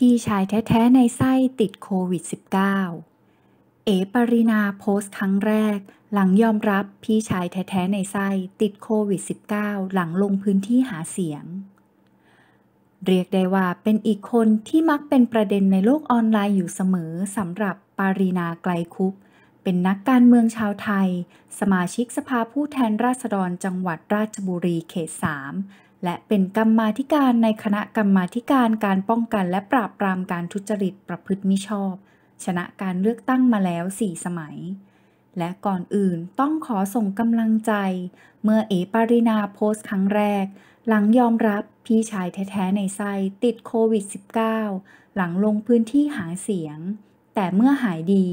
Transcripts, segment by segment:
พี่ชายแท้ ๆ ในไส้ติดโควิด -19 เอปรินาโพสต์ครั้งแรก หลังยอมรับพี่ชายแท้ ๆ ในไส้ติดโควิด -19 หลังลงพื้นที่หาเสียง เรียกได้ว่าเป็นอีกคนที่มักเป็นประเด็นในโลกออนไลน์อยู่เสมอสำหรับปารีนาไกลคุปเป็นนักการเมืองชาวไทย สมาชิกสภาผู้แทนราษฎรจังหวัดราชบุรีเขต 3และเป็นกรรมาธิการในคณะกรรมาธิการการป้องกันและปราบปรามการทุจริตประพฤติมิชอบ ชนะการเลือกตั้งมาแล้ว 4 สมัย และก่อนอื่นต้องขอส่งกำลังใจ เมื่อเอปารินาโพสต์ครั้งแรก หลังยอมรับพี่ชายแท้ ๆ ในไส้ติดโควิด -19 หลังลงพื้นที่หาเสียง แต่เมื่อหายดี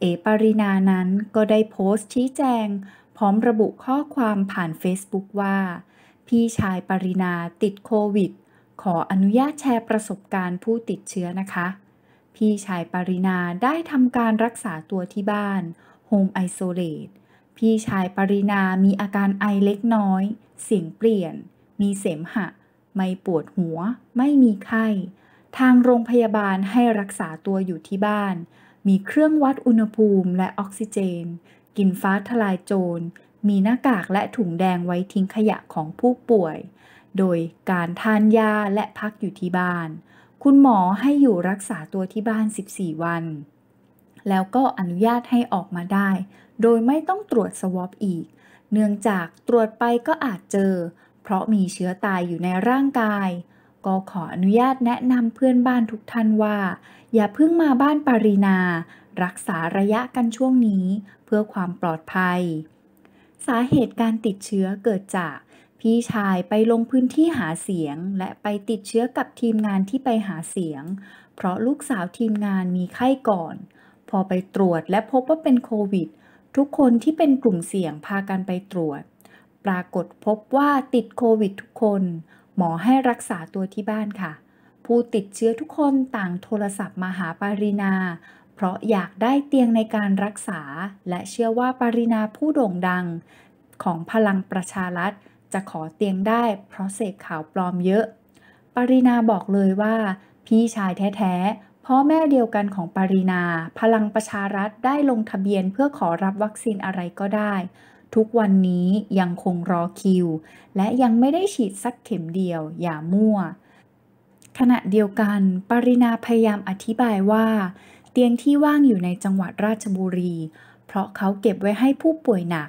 เอปารินานั้นก็ได้โพสต์ชี้แจง พร้อมระบุข้อความผ่าน Facebook ว่าพี่ชายปรินาติดโควิด ขออนุญาตแชร์ประสบการณ์ผู้ติดเชื้อนะคะ พี่ชายปรินาได้ทำการรักษาตัวที่บ้านโฮมไอโซเลตพี่ชายปรินามีอาการไอเล็กน้อย เสียงเปลี่ยน มีเสมหะ ไม่ปวดหัว ไม่มีไข้ ทางโรงพยาบาลให้รักษาตัวอยู่ที่บ้าน มีเครื่องวัดอุณหภูมิและออกซิเจน กินฟ้าทลายโจรมีหน้ากากและถุงแดงไว้ทิ้งขยะของผู้ป่วย โดยการทานยาและพักอยู่ที่บ้าน คุณหมอให้อยู่รักษาตัวที่บ้าน 14 วัน แล้วก็อนุญาตให้ออกมาได้ โดยไม่ต้องตรวจสวอปอีก เนื่องจากตรวจไปก็อาจเจอ เพราะมีเชื้อตายอยู่ในร่างกาย ก็ขออนุญาตแนะนำเพื่อนบ้านทุกท่านว่า อย่าเพิ่งมาบ้านปารีนา รักษาระยะกันช่วงนี้เพื่อความปลอดภัยสาเหตุการติดเชื้อเกิดจาก พี่ชายไปลงพื้นที่หาเสียงและไปติดเชื้อกับทีมงานที่ไปหาเสียง เพราะลูกสาวทีมงานมีไข้ก่อน พอไปตรวจและพบว่าเป็นโควิด ทุกคนที่เป็นกลุ่มเสี่ยงพากันไปตรวจ ปรากฏพบว่าติดโควิดทุกคน หมอให้รักษาตัวที่บ้านค่ะ ผู้ติดเชื้อทุกคนต่างโทรศัพท์มาหาปารีนาเพราะอยากได้เตียงในการรักษาและเชื่อว่าปรินาผู้โด่งดัง ของพลังประชารัฐ จะขอเตียงได้ เพราะเสกข่าวปลอมเยอะ ปรินาบอกเลยว่า พี่ชายแท้ๆพ่อแม่เดียวกันของปรินา พลังประชารัฐได้ลงทะเบียนเพื่อขอรับวัคซีนอะไรก็ได้ ทุกวันนี้ยังคงรอคิว และยังไม่ได้ฉีดสักเข็มเดียว อย่ามั่วขณะเดียวกันปรินาพยายามอธิบายว่าเตียงที่ว่างอยู่ในจังหวัดราชบุรี เพราะเขาเก็บไว้ให้ผู้ป่วยหนัก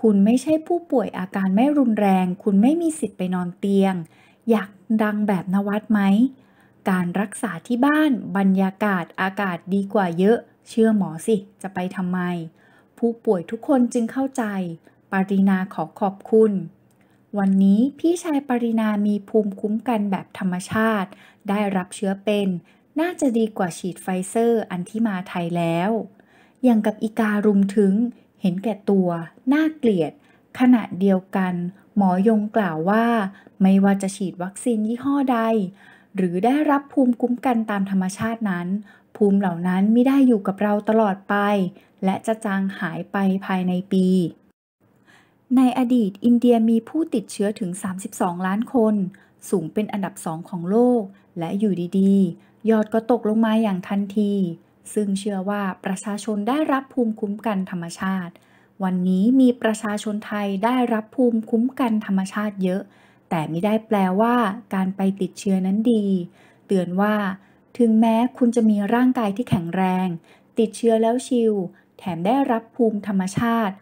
คุณไม่ใช่ผู้ป่วยอาการไม่รุนแรง คุณไม่มีสิทธิ์ไปนอนเตียง อยากดังแบบนวัดไหม การรักษาที่บ้านบรรยากาศอากาศดีกว่าเยอะ เชื่อหมอสิ จะไปทำไม ผู้ป่วยทุกคนจึงเข้าใจ ปรินาขอขอบคุณ วันนี้พี่ชายปรินามีภูมิคุ้มกันแบบธรรมชาติ ได้รับเชื้อเป็นน่าจะดีกว่าฉีดไฟเซอร์อันที่มาไทยแล้ว อย่างกับอีการุมถึง เห็นแก่ตัว น่าเกลียด ขณะเดียวกัน หมอยงกล่าวว่า ไม่ว่าจะฉีดวัคซีนยี่ห้อใด หรือได้รับภูมิคุ้มกันตามธรรมชาตินั้น ภูมิเหล่านั้นไม่ได้อยู่กับเราตลอดไป และจะจางหายไปภายในปี ในอดีตอินเดียมีผู้ติดเชื้อถึง 32 ล้านคน สูงเป็นอันดับสองของโลก และอยู่ดีๆยอดก็ตกลงมาอย่างทันที ซึ่งเชื่อว่าประชาชนได้รับภูมิคุ้มกันธรรมชาติ วันนี้มีประชาชนไทยได้รับภูมิคุ้มกันธรรมชาติเยอะ แต่ไม่ได้แปลว่า การไปติดเชื้อนั้นดี เตือนว่า ถึงแม้คุณจะมีร่างกายที่แข็งแรง ติดเชื้อแล้วชิลแถมได้รับภูมิธรรมชาติ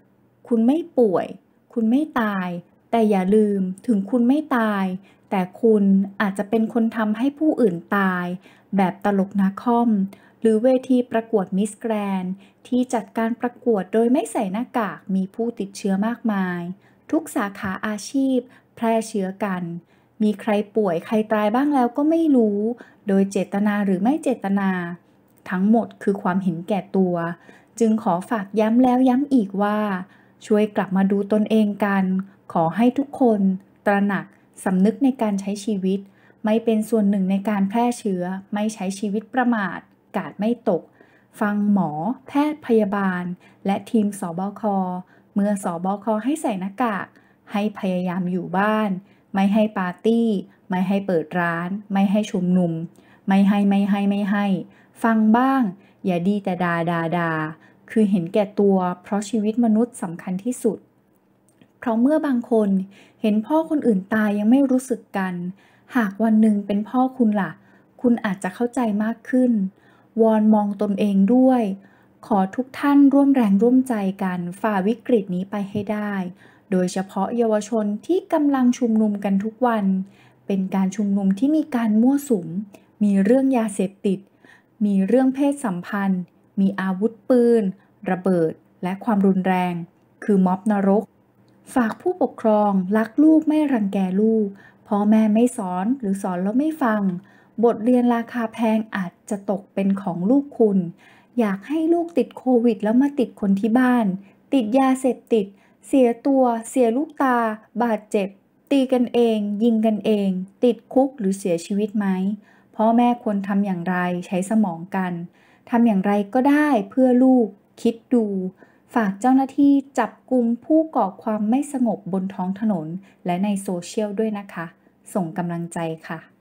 คุณไม่ป่วย คุณไม่ตาย แต่อย่าลืม ถึงคุณไม่ตาย แต่คุณอาจจะเป็นคนทำให้ผู้อื่นตายแบบตลกนาคอม หรือเวทีประกวดมิสแกรนที่จัดการประกวดโดยไม่ใส่หน้ากากมีผู้ติดเชื้อมากมาย ทุกสาขาอาชีพแพร่เชื้อกัน มีใครป่วยใครตายบ้างแล้วก็ไม่รู้ โดยเจตนาหรือไม่เจตนา ทั้งหมดคือความเห็นแก่ตัว จึงขอฝากย้ำแล้วย้ำอีกว่า ช่วยกลับมาดูตนเองกัน ขอให้ทุกคนตระหนักสำนึกในการใช้ชีวิตไม่เป็นส่วนหนึ่งในการแพร่เชื้อ ไม่ใช้ชีวิตประมาท กาดไม่ตก ฟังหมอ แพทย์ พยาบาล และทีมสบคเมื่อสอบค ให้ใส่หน้ากาก ให้พยายามอยู่บ้าน ไม่ให้ปาร์ตี้ ไม่ให้เปิดร้าน ไม่ให้ชุมนุม ไม่ให้ ไม่ให้ ไม่ให้ ฟังบ้าง อย่าดีแต่ดาดาดาคือเห็นแก่ตัวเพราะชีวิตมนุษย์สำคัญที่สุด เพราะเมื่อบางคนเห็นพ่อคนอื่นตายยังไม่รู้สึกกันหากวันหนึ่งเป็นพ่อคุณละ่ะ คุณอาจจะเข้าใจมากขึ้น วอนมองตนเองด้วย ขอทุกท่านร่วมแรงร่วมใจกันฝ่าวิกฤตนี้ไปให้ได้ โดยเฉพาะเยาวชนที่กำลังชุมนุมกันทุกวัน เป็นการชุมนุมที่มีการมั่วสุม มีเรื่องยาเสพติด มีเรื่องเพศสัมพันธ์ มีอาวุธปืน ระเบิดและความรุนแรง คือม็อบนรก ฝากผู้ปกครองรักลูกไม่รังแกลูกพ่อแม่ไม่สอนหรือสอนแล้วไม่ฟัง บทเรียนราคาแพงอาจจะตกเป็นของลูกคุณ อยากให้ลูกติดโควิดแล้วมาติดคนที่บ้าน ติดยาเสพติด เสียตัว เสียลูกตา บาดเจ็บ ตีกันเอง ยิงกันเอง ติดคุกหรือเสียชีวิตไหม พ่อแม่ควรทำอย่างไรใช้สมองกัน ทำอย่างไรก็ได้เพื่อลูกคิดดู ฝากเจ้าหน้าที่จับกลุ่มผู้ก่อความไม่สงบบนท้องถนนและในโซเชียลด้วยนะคะส่งกำลังใจค่ะ